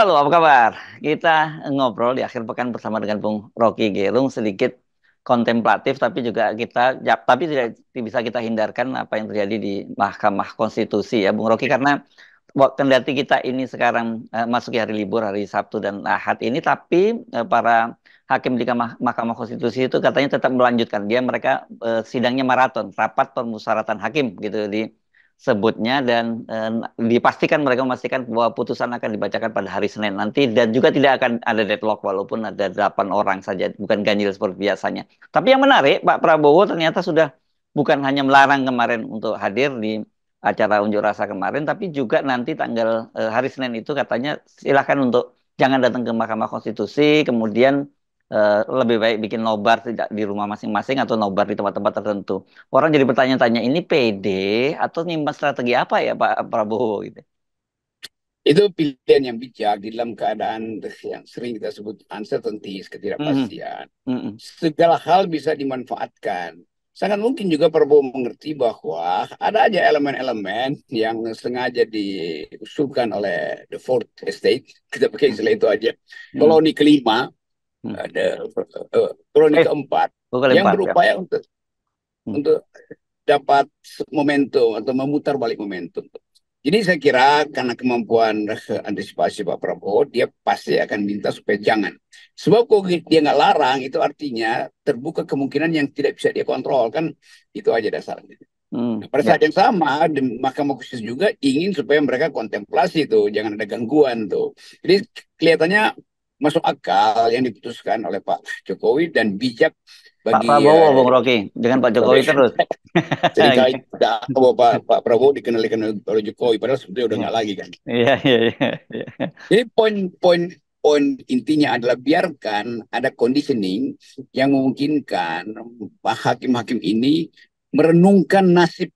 Halo, apa kabar? Kita ngobrol di akhir pekan bersama dengan Bung Rocky Gerung sedikit kontemplatif tapi juga kita ya, tapi tidak bisa kita hindarkan apa yang terjadi di Mahkamah Konstitusi ya Bung Rocky karena kendati kita ini sekarang uh, eh, masuki hari libur hari Sabtu dan Ahad ini tapi uh, para hakim di Mahkamah, Mahkamah Konstitusi itu katanya tetap melanjutkan dia mereka uh, sidangnya maraton rapat permusyaratan hakim gitu di sebutnya dan eh, dipastikan mereka memastikan bahwa putusan akan dibacakan pada hari Senin nanti dan juga tidak akan ada deadlock walaupun ada delapan orang saja bukan ganjil seperti biasanya. Tapi yang menarik Pak Prabowo ternyata sudah bukan hanya melarang kemarin untuk hadir di acara unjuk rasa kemarin tapi juga nanti tanggal eh, hari Senin itu katanya silahkan untuk jangan datang ke Mahkamah Konstitusi kemudian Eh, lebih baik bikin nobar tidak di rumah masing-masing atau nobar di tempat-tempat tertentu. Orang jadi bertanya-tanya ini PD atau nyimpan strategi apa ya Pak Prabowo gitu. Itu pilihan yang bijak di dalam keadaan yang sering kita sebut uncertainty, ketidakpastian. Mm -hmm. Segala hal bisa dimanfaatkan. Sangat mungkin juga Prabowo mengerti bahwa ada aja elemen-elemen yang sengaja diusulkan oleh the fourth estate. Kita pakai istilah itu aja. Koloni kelima hmm. ada uh, eh, empat eh, keempat yang empat, berupaya ya. untuk hmm. untuk dapat momentum atau memutar balik momentum. Jadi saya kira karena kemampuan eh, antisipasi Pak Prabowo, dia pasti akan minta supaya jangan. Sebab kalau dia nggak larang, itu artinya terbuka kemungkinan yang tidak bisa dia kontrol kan itu aja dasarnya. Hmm, nah, pada saat ya. yang sama, Mahkamah Khusus juga ingin supaya mereka kontemplasi tuh, jangan ada gangguan tuh. Jadi kelihatannya masuk akal yang diputuskan oleh Pak Jokowi dan bijak bagi Pak Prabowo, uh, Bung Rocky, dengan Pak Jokowi terus. Jadi tidak Pak, Pak Prabowo dikenalkan oleh Jokowi, padahal sebetulnya udah nggak iya. lagi kan. Iya, iya, iya. iya. Jadi poin-poin poin intinya adalah biarkan ada conditioning yang memungkinkan hakim-hakim ini merenungkan nasib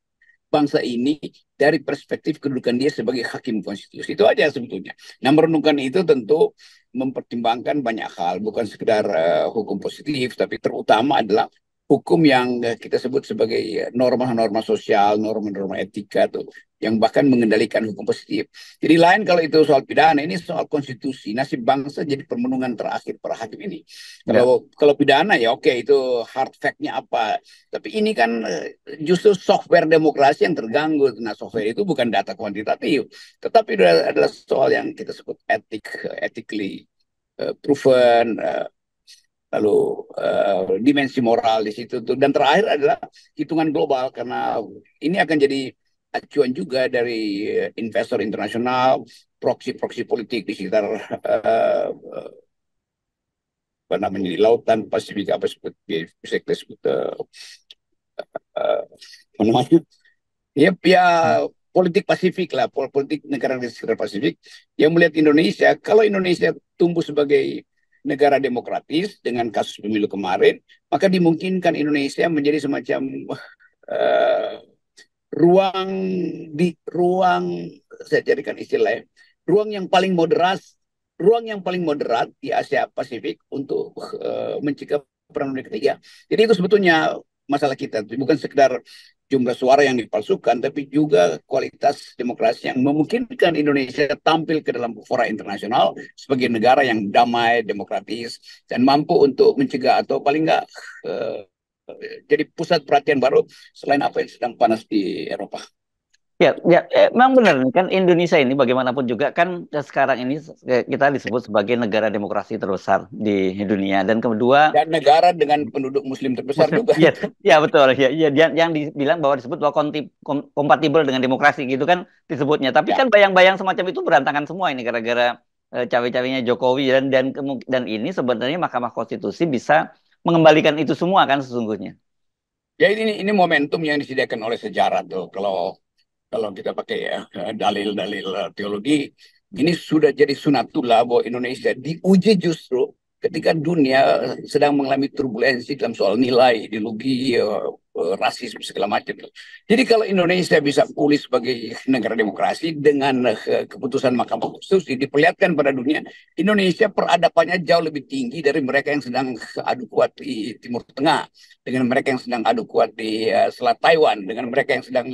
bangsa ini dari perspektif kedudukan dia sebagai hakim konstitusi. Itu aja sebetulnya. Nah merenungkan itu tentu mempertimbangkan banyak hal, bukan sekedar uh, hukum positif, tapi terutama adalah hukum yang eh, kita sebut sebagai eh, norma-norma sosial, norma-norma etika tuh yang bahkan mengendalikan hukum positif. Jadi lain kalau itu soal pidana, ini soal konstitusi. Nasib bangsa jadi permenungan terakhir para hakim ini. Kalau ya. kalau pidana ya oke itu hard fact-nya apa. Tapi ini kan eh, justru software demokrasi yang terganggu. Nah software itu bukan data kuantitatif, tetapi adalah soal yang kita sebut etik, eh, ethically uh, proven, lalu uh, dimensi moral di situ dan terakhir adalah hitungan global karena ini akan jadi acuan juga dari eh, investor internasional, proksi-proksi politik di sekitar uh, namanya di lautan Pasifik apa seperti bisa uh, uh, apa namanya? Ya, ya politik Pasifik lah, politik negara di sekitar Pasifik yang melihat Indonesia, kalau Indonesia tumbuh sebagai negara demokratis dengan kasus pemilu kemarin, maka dimungkinkan Indonesia menjadi semacam uh, ruang di ruang saya jadikan istilah ya. ruang yang paling moderat ruang yang paling moderat di Asia Pasifik untuk uh, mencegah perang dunia ketiga. Jadi itu sebetulnya masalah kita bukan sekedar jumlah suara yang dipalsukan tapi juga kualitas demokrasi yang memungkinkan Indonesia tampil ke dalam fora internasional sebagai negara yang damai, demokratis dan mampu untuk mencegah atau paling enggak uh, eh, jadi pusat perhatian baru selain apa yang sedang panas di Eropa. Ya, ya, eh, memang benar kan Indonesia ini bagaimanapun juga kan sekarang ini eh, kita disebut sebagai negara demokrasi terbesar di dunia dan kedua dan negara dengan penduduk muslim terbesar juga. Ya, ya betul ya, ya yang, yang dibilang bahwa disebut bahwa kompatibel dengan demokrasi gitu kan disebutnya. Tapi ya. kan bayang-bayang semacam itu berantakan semua ini gara-gara eh, cawe-cawenya Jokowi dan dan dan ini sebenarnya Mahkamah Konstitusi bisa mengembalikan itu semua kan sesungguhnya. Ya ini ini momentum yang disediakan oleh sejarah tuh kalau kalau kita pakai ya eh, dalil-dalil eh, teologi ini sudah jadi sunatullah bahwa Indonesia diuji justru ketika dunia eh, sedang mengalami turbulensi dalam soal nilai ideologi Eh, rasisme segala macam. Jadi kalau Indonesia bisa pulih sebagai negara demokrasi dengan eh, keputusan Mahkamah Konstitusi diperlihatkan pada dunia Indonesia peradabannya jauh lebih tinggi dari mereka yang sedang adu kuat di Timur Tengah, dengan mereka yang sedang adu kuat di eh, Selat Taiwan, dengan mereka yang sedang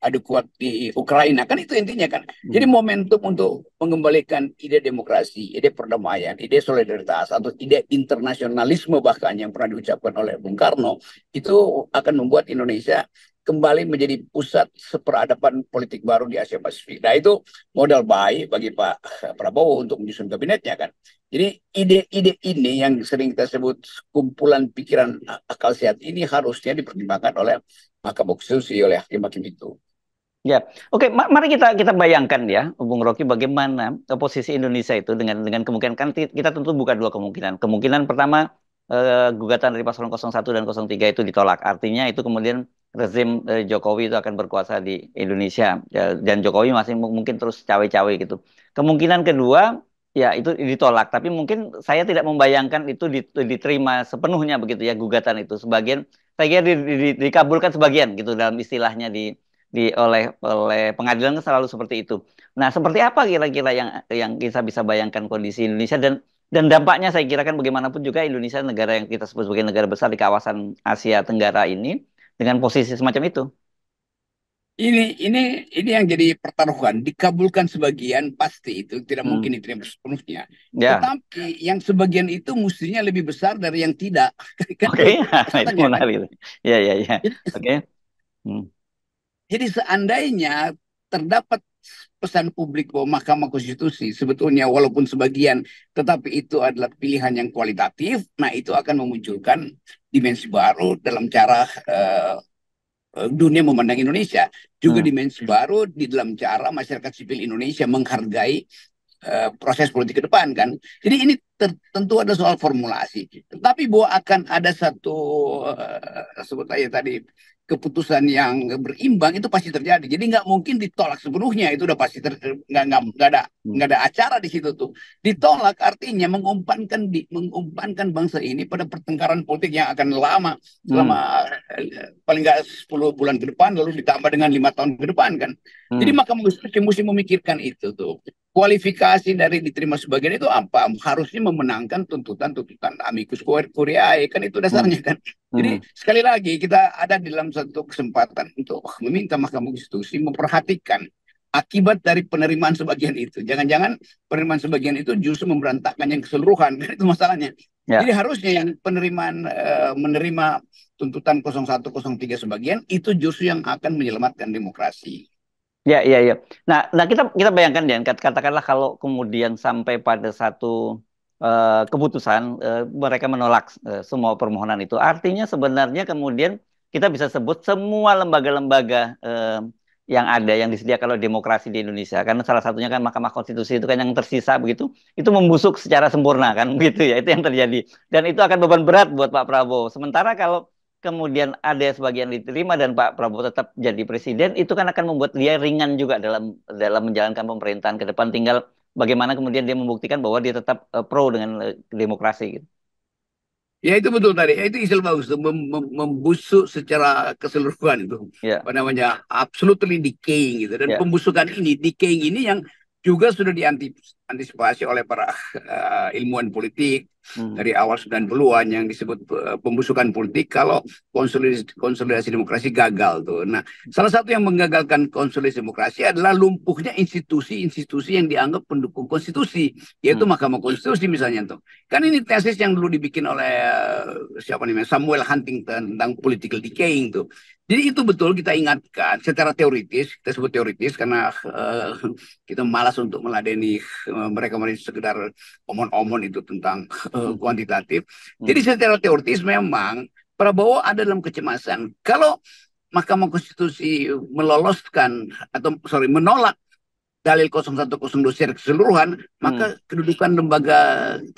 adu kuat di Ukraina kan itu intinya kan. Hmm. Jadi momentum untuk mengembalikan ide demokrasi, ide perdamaian, ide solidaritas atau ide internasionalisme bahkan yang pernah diucapkan oleh Bung Karno itu akan membuat Indonesia kembali menjadi pusat seperadaban politik baru di Asia Pasifik. Nah itu modal baik bagi Pak Prabowo untuk menyusun kabinetnya kan. Jadi ide-ide ini yang sering kita sebut kumpulan pikiran akal sehat ini harusnya dipertimbangkan oleh Mahkamah Konstitusi oleh hakim-hakim itu. Ya, oke. Mari kita kita bayangkan ya, Bung Rocky, bagaimana posisi Indonesia itu dengan dengan kemungkinan kan kita tentu buka dua kemungkinan. Kemungkinan pertama eh, gugatan dari paslon 01 dan 03 itu ditolak. Artinya itu kemudian rezim uh, Jokowi itu akan berkuasa di Indonesia ya, dan Jokowi masih mungkin terus cawe-cawe gitu. Kemungkinan kedua ya itu ditolak tapi mungkin saya tidak membayangkan itu diterima sepenuhnya begitu ya gugatan itu sebagian saya kira di, di, di, dikabulkan sebagian gitu dalam istilahnya di di oleh oleh pengadilan selalu seperti itu. Nah, seperti apa kira-kira yang yang kita bisa bayangkan kondisi Indonesia dan dan dampaknya saya kira kan bagaimanapun juga Indonesia negara yang kita sebut sebagai negara besar di kawasan Asia Tenggara ini dengan posisi semacam itu. Ini ini ini yang jadi pertaruhan dikabulkan sebagian pasti itu tidak hmm. mungkin diterima sepenuhnya. Ya. Tetapi yang sebagian itu mestinya lebih besar dari yang tidak. Kan Oke, okay. Nah, itu menarik. Ya ya ya. Oke. Hmm. Jadi seandainya terdapat pesan publik bahwa Mahkamah Konstitusi sebetulnya walaupun sebagian tetapi itu adalah pilihan yang kualitatif, nah itu akan memunculkan dimensi baru dalam cara uh, dunia memandang Indonesia, juga hmm. dimensi baru di dalam cara masyarakat sipil Indonesia menghargai uh, proses politik ke depan kan. Jadi ini tentu ada soal formulasi, tetapi bahwa akan ada satu uh, sebut aja tadi keputusan yang berimbang itu pasti terjadi. Jadi nggak mungkin ditolak sepenuhnya itu udah pasti nggak nggak ada hmm. nggak ada acara di situ tuh. Ditolak artinya mengumpankan di, mengumpankan bangsa ini pada pertengkaran politik yang akan lama selama eh, paling nggak 10 bulan ke depan lalu ditambah dengan lima tahun ke depan kan. Hmm. Jadi maka mesti mesti memikirkan itu tuh kualifikasi dari diterima sebagian itu apa? Harusnya memenangkan tuntutan-tuntutan amicus curiae kan itu dasarnya hmm. kan. Hmm. Jadi sekali lagi kita ada di dalam satu kesempatan untuk meminta Mahkamah Konstitusi memperhatikan akibat dari penerimaan sebagian itu. Jangan-jangan penerimaan sebagian itu justru memberantakan yang keseluruhan kan itu masalahnya. Ya. Jadi harusnya yang penerimaan eh, menerima tuntutan 0103 sebagian itu justru yang akan menyelamatkan demokrasi. Ya, ya, ya. Nah, nah kita kita bayangkan ya, katakanlah kalau kemudian sampai pada satu uh, keputusan uh, mereka menolak uh, semua permohonan itu, artinya sebenarnya kemudian kita bisa sebut semua lembaga-lembaga uh, yang ada yang disediakan oleh demokrasi di Indonesia, karena salah satunya kan Mahkamah Konstitusi itu kan yang tersisa begitu, itu membusuk secara sempurna kan, begitu ya, itu yang terjadi. Dan itu akan beban berat buat Pak Prabowo. Sementara kalau kemudian ada sebagian diterima dan Pak Prabowo tetap jadi presiden, itu kan akan membuat dia ringan juga dalam dalam menjalankan pemerintahan ke depan. Tinggal bagaimana kemudian dia membuktikan bahwa dia tetap uh, pro dengan uh, demokrasi. Gitu. Ya itu betul tadi, ya, itu istilah bagus itu mem mem membusuk secara keseluruhan itu, yeah. apa namanya absolutely decaying gitu. Dan yeah. pembusukan ini, decaying ini yang juga sudah diantisipasi oleh para uh, ilmuwan politik hmm. dari awal 90-an yang disebut eh, pembusukan politik kalau konsolidasi, konsolidasi demokrasi gagal tuh. Nah, salah satu yang menggagalkan konsolidasi demokrasi adalah lumpuhnya institusi-institusi yang dianggap pendukung konstitusi, yaitu hmm. Mahkamah Konstitusi misalnya tuh. Kan ini tesis yang dulu dibikin oleh uh, siapa namanya Samuel Huntington tentang political decaying tuh. Jadi itu betul kita ingatkan secara teoritis, kita sebut teoritis karena uh, kita malas untuk meladeni uh, mereka mereka sekedar omon-omon itu tentang uh, kuantitatif. Hmm. Jadi secara teoritis memang Prabowo ada dalam kecemasan. Kalau Mahkamah Konstitusi meloloskan atau sorry menolak dalil 0102 secara keseluruhan, hmm. maka kedudukan lembaga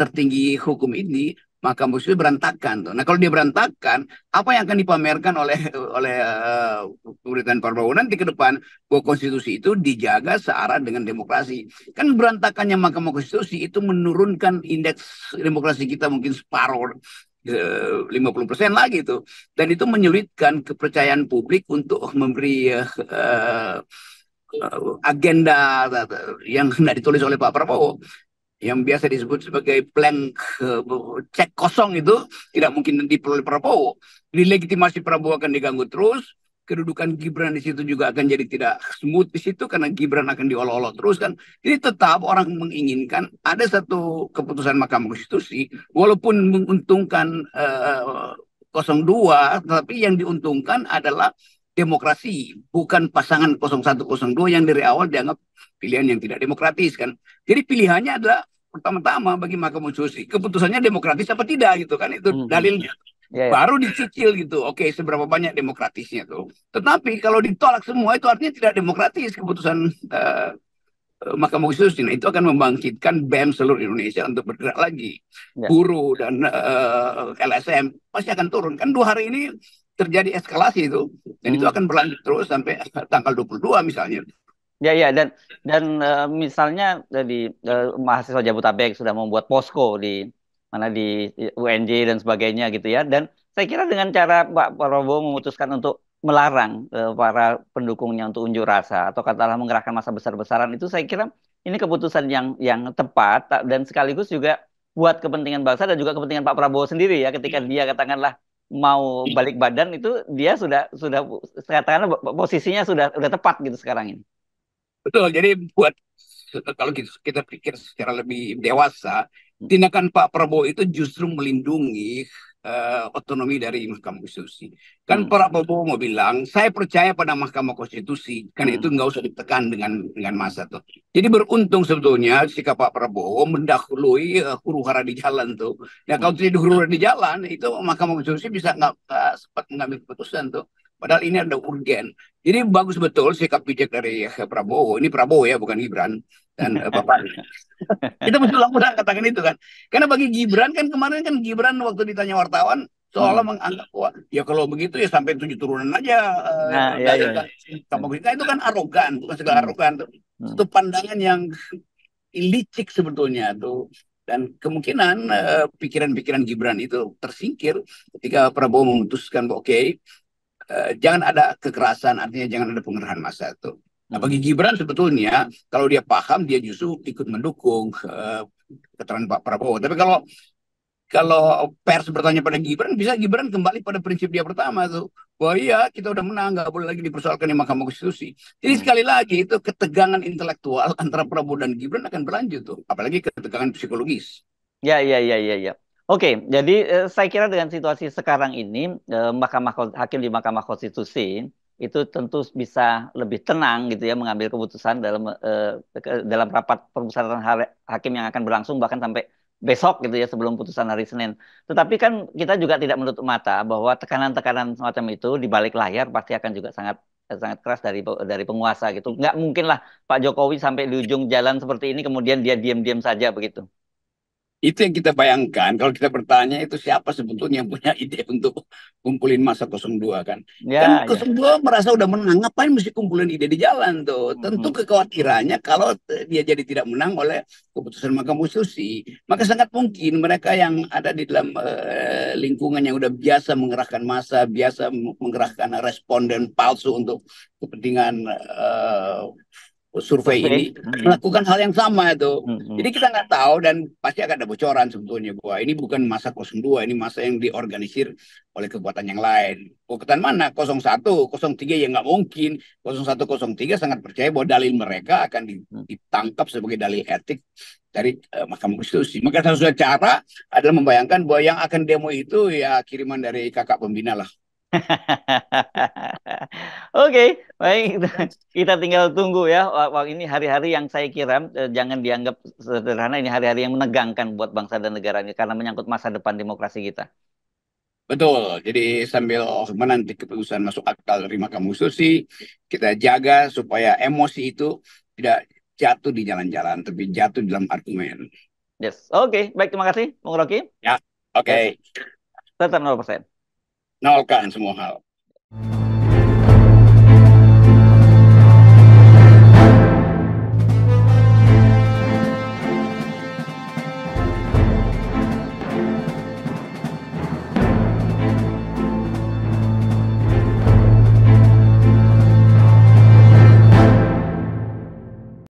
tertinggi hukum ini maka muslim berantakan tuh. Nah kalau dia berantakan, apa yang akan dipamerkan oleh oleh uh, pemerintahan Prabowo nanti ke depan bahwa konstitusi itu dijaga searah dengan demokrasi. Kan berantakannya Mahkamah Konstitusi itu menurunkan indeks demokrasi kita mungkin separuh eh, lima puluh persen lagi itu. Dan itu menyulitkan kepercayaan publik untuk memberi uh, uh, agenda yang hendak ditulis oleh Pak Prabowo yang biasa disebut sebagai blank eh, cek kosong itu tidak mungkin nanti diperoleh Prabowo. Legitimasi Prabowo akan diganggu terus, kedudukan Gibran di situ juga akan jadi tidak smooth di situ karena Gibran akan diolok-olok terus kan. Ini tetap orang menginginkan ada satu keputusan Mahkamah Konstitusi walaupun menguntungkan uh, 02 tapi yang diuntungkan adalah demokrasi, bukan pasangan 0102 yang dari awal dianggap pilihan yang tidak demokratis kan. Jadi pilihannya adalah pertama-tama bagi Mahkamah Konstitusi keputusannya demokratis apa tidak gitu kan itu hmm. dalilnya. Yeah, yeah. Baru dicicil gitu. Oke, seberapa banyak demokratisnya tuh. Tetapi kalau ditolak semua itu artinya tidak demokratis keputusan uh, Mahkamah Konstitusi nah, itu akan membangkitkan BEM seluruh Indonesia untuk bergerak lagi. Ya. Buruh dan uh, eh, LSM pasti akan turun. Kan dua hari ini terjadi eskalasi itu dan hmm. itu akan berlanjut terus sampai tanggal 22 misalnya. Ya ya dan dan uh, misalnya eh, dari uh, eh, mahasiswa jabutabek sudah membuat posko di mana di UNJ dan sebagainya gitu ya dan saya kira dengan cara Pak Prabowo memutuskan untuk melarang uh, para pendukungnya untuk unjuk rasa atau katakanlah menggerakkan masa besar-besaran itu saya kira ini keputusan yang yang tepat dan sekaligus juga buat kepentingan bangsa dan juga kepentingan Pak Prabowo sendiri ya ketika hmm. dia katakanlah mau iya. balik badan itu dia sudah sudah katakanlah posisinya sudah sudah tepat gitu sekarang ini. Betul. Jadi buat kalau gitu, kita pikir secara lebih dewasa, hmm. tindakan Pak Prabowo itu justru melindungi uh, otonomi dari Mahkamah Konstitusi. Kan hmm. Pak Prabowo mau bilang, saya percaya pada Mahkamah Konstitusi. Kan hmm. itu nggak usah ditekan dengan dengan masa tuh. Jadi beruntung sebetulnya sikap Pak Prabowo mendahului uh, huru hara di jalan tuh. Nah, kalau tidak huru hara di jalan, itu Mahkamah Konstitusi bisa nggak uh, sempat mengambil keputusan tuh. Padahal ini ada urgen. Jadi bagus betul sikap bijak dari Prabowo. Ini Prabowo ya, bukan Gibran uh, Bapak. kita mesti ulang-ulang katakan itu kan. Karena bagi Gibran kan kemarin kan Gibran waktu ditanya wartawan soalnya hmm. menganggap wah ya kalau begitu ya sampai tujuh turunan aja eh, nah, ya iya, iya. Kan, iya. itu kan arogan bukan segala hmm. arogan hmm. itu pandangan yang licik sebetulnya tuh dan kemungkinan eh, pikiran-pikiran uh, Gibran itu tersingkir ketika Prabowo memutuskan oke okay, uh, jangan ada kekerasan artinya jangan ada pengerahan massa tuh Nah bagi Gibran sebetulnya kalau dia paham dia justru ikut mendukung uh, keterangan Pak Prabowo. Tapi kalau kalau pers bertanya pada Gibran, bisa Gibran kembali pada prinsip dia pertama tuh. Wah iya, kita udah menang, nggak boleh lagi dipersoalkan di Mahkamah Konstitusi. Jadi hmm. sekali lagi itu ketegangan intelektual antara Prabowo dan Gibran akan berlanjut tuh, apalagi ketegangan psikologis. Ya, ya, ya, ya, ya. Oke, jadi eh, saya kira dengan situasi sekarang ini eh, Mahkamah Hakim di Mahkamah Konstitusi itu tentu bisa lebih tenang gitu ya mengambil keputusan dalam uh, dalam rapat permusyawaratan hakim yang akan berlangsung bahkan sampai besok gitu ya sebelum putusan hari Senin. Tetapi kan kita juga tidak menutup mata bahwa tekanan-tekanan semacam itu di balik layar pasti akan juga sangat eh, sangat keras dari dari penguasa gitu. Nggak mungkinlah Pak Jokowi sampai di ujung jalan seperti ini kemudian dia diam-diam saja begitu. Itu yang kita bayangkan kalau kita bertanya itu siapa sebetulnya yang punya ide untuk kumpulin masa 02 kan. Ya, kan 02 ya. merasa udah menang, ngapain mesti kumpulin ide di jalan tuh. Tentu hmm. kekhawatirannya kalau eh, dia jadi tidak menang oleh keputusan Mahkamah Konstitusi, maka sangat mungkin mereka yang ada di dalam eh, lingkungan yang udah biasa mengerahkan masa, biasa mengerahkan responden palsu untuk kepentingan eh, Oh, survei ini hmm. melakukan hal yang sama itu. Hmm. Jadi kita nggak tahu dan pasti akan ada bocoran sebetulnya bahwa ini bukan masa 02, ini masa yang diorganisir oleh kekuatan yang lain. Kekuatan mana? 01, 03 ya nggak mungkin. 01, 03 sangat percaya bahwa dalil mereka akan mm. ditangkap sebagai dalil etik dari uh, Mahkamah Konstitusi. Maka satu cara adalah membayangkan bahwa yang akan demo itu ya kiriman dari kakak pembina lah Oke, okay, baik. Kita tinggal tunggu ya. Wah, ini hari-hari yang saya kira eh, jangan dianggap sederhana. Ini hari-hari yang menegangkan buat bangsa dan negara ini karena menyangkut masa depan demokrasi kita. Betul. Jadi sambil menanti keputusan masuk akal dari Mahkamah Konstitusi, kita jaga supaya emosi itu tidak jatuh di jalan-jalan, tapi jatuh dalam argumen. Yes. Oke, okay. baik. Terima kasih, Bung Rocky. Ya. Oke. Okay. Yes. 0% nolkan semua hal.